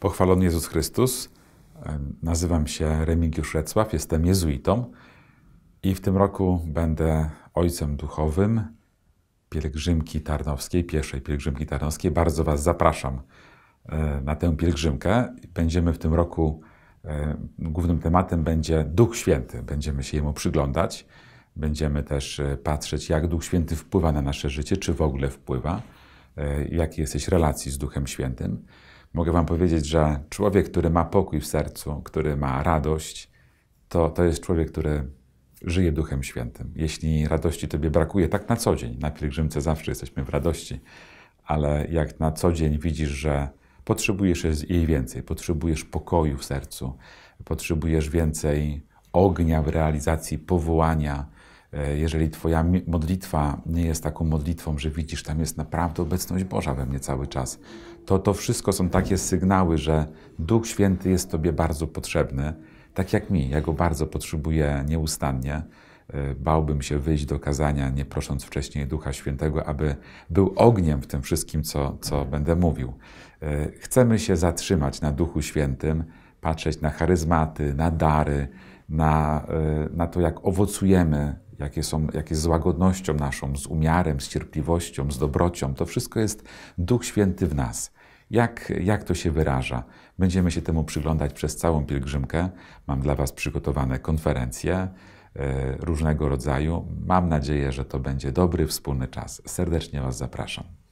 Pochwalony Jezus Chrystus. Nazywam się Remigiusz Recław, jestem jezuitą i w tym roku będę ojcem duchowym pielgrzymki tarnowskiej, pierwszej pielgrzymki tarnowskiej. Bardzo Was zapraszam e, na tę pielgrzymkę. Będziemy w tym roku, e, głównym tematem będzie Duch Święty. Będziemy się Jemu przyglądać. Będziemy też e, patrzeć, jak Duch Święty wpływa na nasze życie, czy w ogóle wpływa, jakie jesteś relacji z Duchem Świętym. Mogę Wam powiedzieć, że człowiek, który ma pokój w sercu, który ma radość, to, to jest człowiek, który żyje Duchem Świętym. Jeśli radości Tobie brakuje, tak na co dzień, na pielgrzymce zawsze jesteśmy w radości, ale jak na co dzień widzisz, że potrzebujesz jej więcej, potrzebujesz pokoju w sercu, potrzebujesz więcej ognia w realizacji powołania, E, jeżeli Twoja modlitwa nie jest taką modlitwą, że widzisz, tam jest naprawdę obecność Boża we mnie cały czas, to to wszystko są takie sygnały, że Duch Święty jest Tobie bardzo potrzebny, tak jak mi. Ja go bardzo potrzebuję nieustannie. E, bałbym się wyjść do kazania, nie prosząc wcześniej Ducha Świętego, aby był ogniem w tym wszystkim, co, co mhm. będę mówił. E, chcemy się zatrzymać na Duchu Świętym, patrzeć na charyzmaty, na dary, na, na to, jak owocujemy jakie, są, jakie z łagodnością naszą, z umiarem, z cierpliwością, z dobrocią. To wszystko jest Duch Święty w nas. Jak, jak to się wyraża? Będziemy się temu przyglądać przez całą pielgrzymkę. Mam dla Was przygotowane konferencje e, różnego rodzaju. Mam nadzieję, że to będzie dobry wspólny czas. Serdecznie Was zapraszam.